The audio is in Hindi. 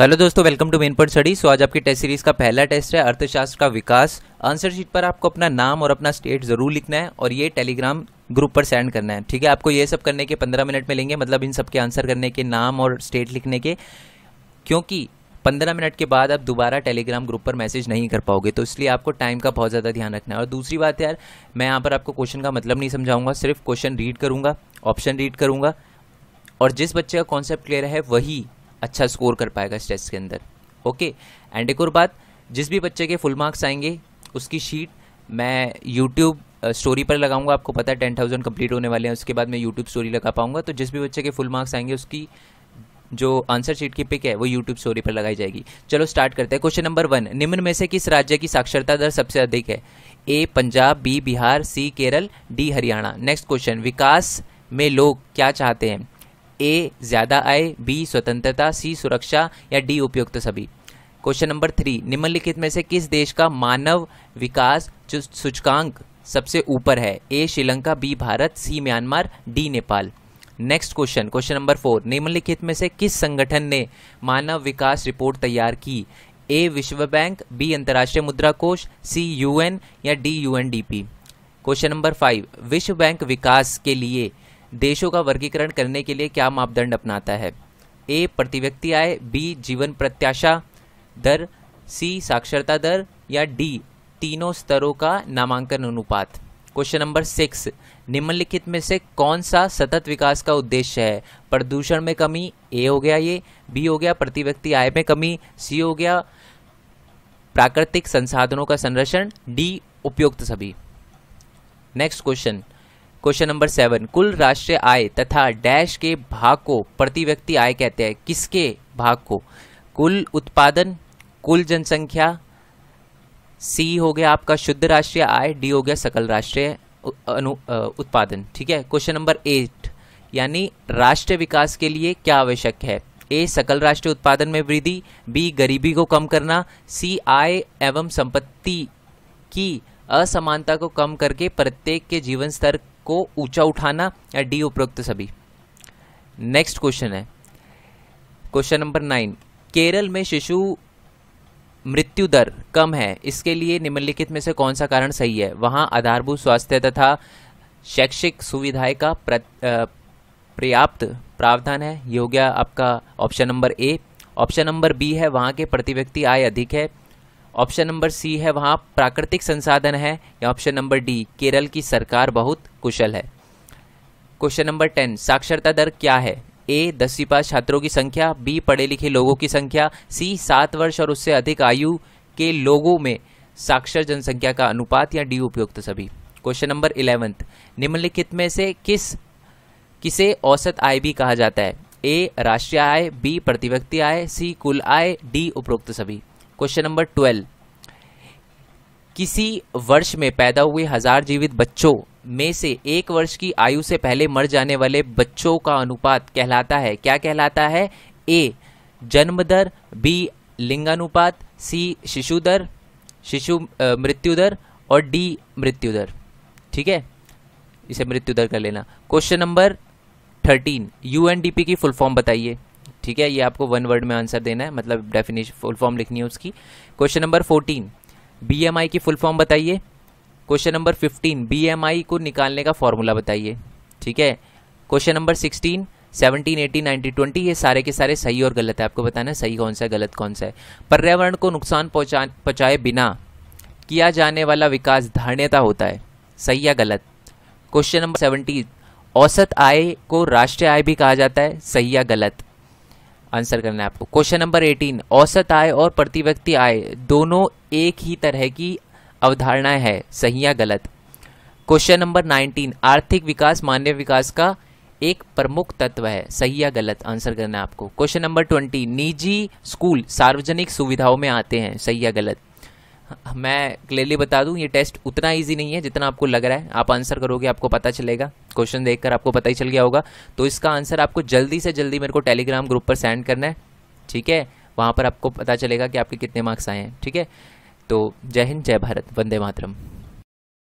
हेलो दोस्तों welcome to main point study so आज आपकी टेस्ट सीरीज का पहला टेस्ट है अर्थशास्त्र का विकास आंसर शीट पर आपको अपना नाम और अपना स्टेट जरूर लिखना है और ये टेलीग्राम ग्रुप पर सेंड करना है ठीक है आपको ये सब करने के पंद्रह मिनट में लेंगे मतलब इन सब के आंसर करने के नाम और स्टेट लिखने के क्योंकि पंद्रह मिनट के बाद आप दोबारा टेलीग्राम ग्रुप पर मैसेज नहीं कर पाओगे तो इसलिए आपको टाइम का बहुत ज़्यादा ध्यान रखना है और दूसरी बात यार मैं यहाँ पर आपको क्वेश्चन का मतलब नहीं समझाऊंगा सिर्फ क्वेश्चन रीड करूँगा ऑप्शन रीड करूँगा और जिस बच्चे का कॉन्सेप्ट क्लियर है वही अच्छा स्कोर कर पाएगा इस टेस्ट के अंदर ओके एंड एक और बात जिस भी बच्चे के फुल मार्क्स आएंगे उसकी शीट मैं यूट्यूब स्टोरी पर लगाऊंगा आपको पता है टेन थाउजेंड कम्प्लीट होने वाले हैं उसके बाद मैं यूट्यूब स्टोरी लगा पाऊंगा तो जिस भी बच्चे के फुल मार्क्स आएंगे उसकी जो आंसर शीट की पिक है वो यूट्यूब स्टोरी पर लगाई जाएगी चलो स्टार्ट करते हैं क्वेश्चन नंबर वन निम्न में से किस राज्य की साक्षरता दर सबसे अधिक है A Punjab B Bihar C Kerala D Haryana next question विकास में लोग क्या चाहते हैं ए ज़्यादा आय बी स्वतंत्रता सी सुरक्षा या डी उपयुक्त सभी क्वेश्चन नंबर थ्री निम्नलिखित में से किस देश का मानव विकास सूचकांक सबसे ऊपर है A Sri Lanka B Bharat C Myanmar D Nepal next question question number four निम्नलिखित में से किस संगठन ने मानव विकास रिपोर्ट तैयार की ए विश्व बैंक बी अंतर्राष्ट्रीय मुद्रा कोष सी यूएन या D UNDP question number five विश्व बैंक विकास के लिए देशों का वर्गीकरण करने के लिए क्या मापदंड अपनाता है ए प्रति व्यक्ति आय बी जीवन प्रत्याशा दर सी साक्षरता दर या डी तीनों स्तरों का नामांकन अनुपात क्वेश्चन नंबर सिक्स निम्नलिखित में से कौन सा सतत विकास का उद्देश्य है प्रदूषण में कमी ए हो गया ये बी हो गया प्रति व्यक्ति आय में कमी सी हो गया प्राकृतिक संसाधनों का संरक्षण डी उपयुक्त सभी next question question number seven कुल राष्ट्रीय आय तथा डैश के भाग को प्रति व्यक्ति आय कहते हैं किसके भाग को कुल उत्पादन कुल जनसंख्या सी हो गया आपका शुद्ध राष्ट्रीय आय डी हो गया सकल राष्ट्रीय उत्पादन ठीक है क्वेश्चन नंबर एट यानी राष्ट्रीय विकास के लिए क्या आवश्यक है ए सकल राष्ट्रीय उत्पादन में वृद्धि बी गरीबी को कम करना सी आय एवं संपत्ति की असमानता को कम करके प्रत्येक के जीवन स्तर को ऊंचा उठाना या डी उपरोक्त सभी नेक्स्ट क्वेश्चन है क्वेश्चन नंबर नाइन केरल में शिशु मृत्यु दर कम है इसके लिए निम्नलिखित में से कौन सा कारण सही है वहाँ आधारभूत स्वास्थ्य तथा शैक्षिक सुविधाएं का पर्याप्त प्रावधान है ये हो गया आपका option number A option number B है वहाँ के प्रति व्यक्ति आय अधिक है ऑप्शन नंबर सी है वहाँ प्राकृतिक संसाधन है या ऑप्शन नंबर डी केरल की सरकार बहुत कुशल है क्वेश्चन नंबर टेन साक्षरता दर क्या है ए दसवीं पास छात्रों की संख्या बी पढ़े लिखे लोगों की संख्या सी सात वर्ष और उससे अधिक आयु के लोगों में साक्षर जनसंख्या का अनुपात या डी उपयुक्त सभी क्वेश्चन नंबर इलेवेंथ निम्नलिखित में से किस किसे औसत आय भी कहा जाता है ए राष्ट्रीय आय बी प्रति व्यक्ति आय सी कुल आय डी उपरोक्त सभी क्वेश्चन नंबर ट्वेल्व किसी वर्ष में पैदा हुए हजार जीवित बच्चों में से एक वर्ष की आयु से पहले मर जाने वाले बच्चों का अनुपात कहलाता है क्या कहलाता है ए जन्म दर बी लिंगानुपात सी शिशु दर शिशु मृत्यु दर और डी मृत्यु दर ठीक है इसे मृत्यु दर कर लेना question number thirteen U N D P की फुल फॉर्म बताइए ठीक है ये आपको वन वर्ड में आंसर देना है मतलब डेफिनेशन फुल फॉर्म लिखनी है उसकी क्वेश्चन नंबर फोर्टीन बी की फुल फॉर्म बताइए क्वेश्चन नंबर फिफ्टीन बी को निकालने का फॉर्मूला बताइए ठीक है question number sixteen seventeen eighteen nineteen twenty ये सारे के सारे सही और गलत है आपको बताना है सही कौन सा है गलत कौन सा है पर्यावरण को नुकसान पहुँचा पहुँचाए बिना किया जाने वाला विकास धारण्यता होता है सही या गलत क्वेश्चन नंबर सेवनटीन औसत आय को राष्ट्रीय आय भी कहा जाता है सही या गलत आंसर करना है आपको क्वेश्चन नंबर एटीन औसत आय और प्रति व्यक्ति आय दोनों एक ही तरह की अवधारणा है सही या गलत क्वेश्चन नंबर नाइनटीन आर्थिक विकास मानव विकास का एक प्रमुख तत्व है सही या गलत आंसर करना है आपको क्वेश्चन नंबर ट्वेंटी निजी स्कूल सार्वजनिक सुविधाओं में आते हैं सही या गलत मैं क्लियरली बता दूं ये टेस्ट उतना इजी नहीं है जितना आपको लग रहा है आप आंसर करोगे आपको पता चलेगा क्वेश्चन देखकर आपको पता ही चल गया होगा तो इसका आंसर आपको जल्दी से जल्दी मेरे को टेलीग्राम ग्रुप पर सेंड करना है ठीक है वहाँ पर आपको पता चलेगा कि आपके कितने मार्क्स आए हैं ठीक है तो जय हिंद जय भारत वंदे मातरम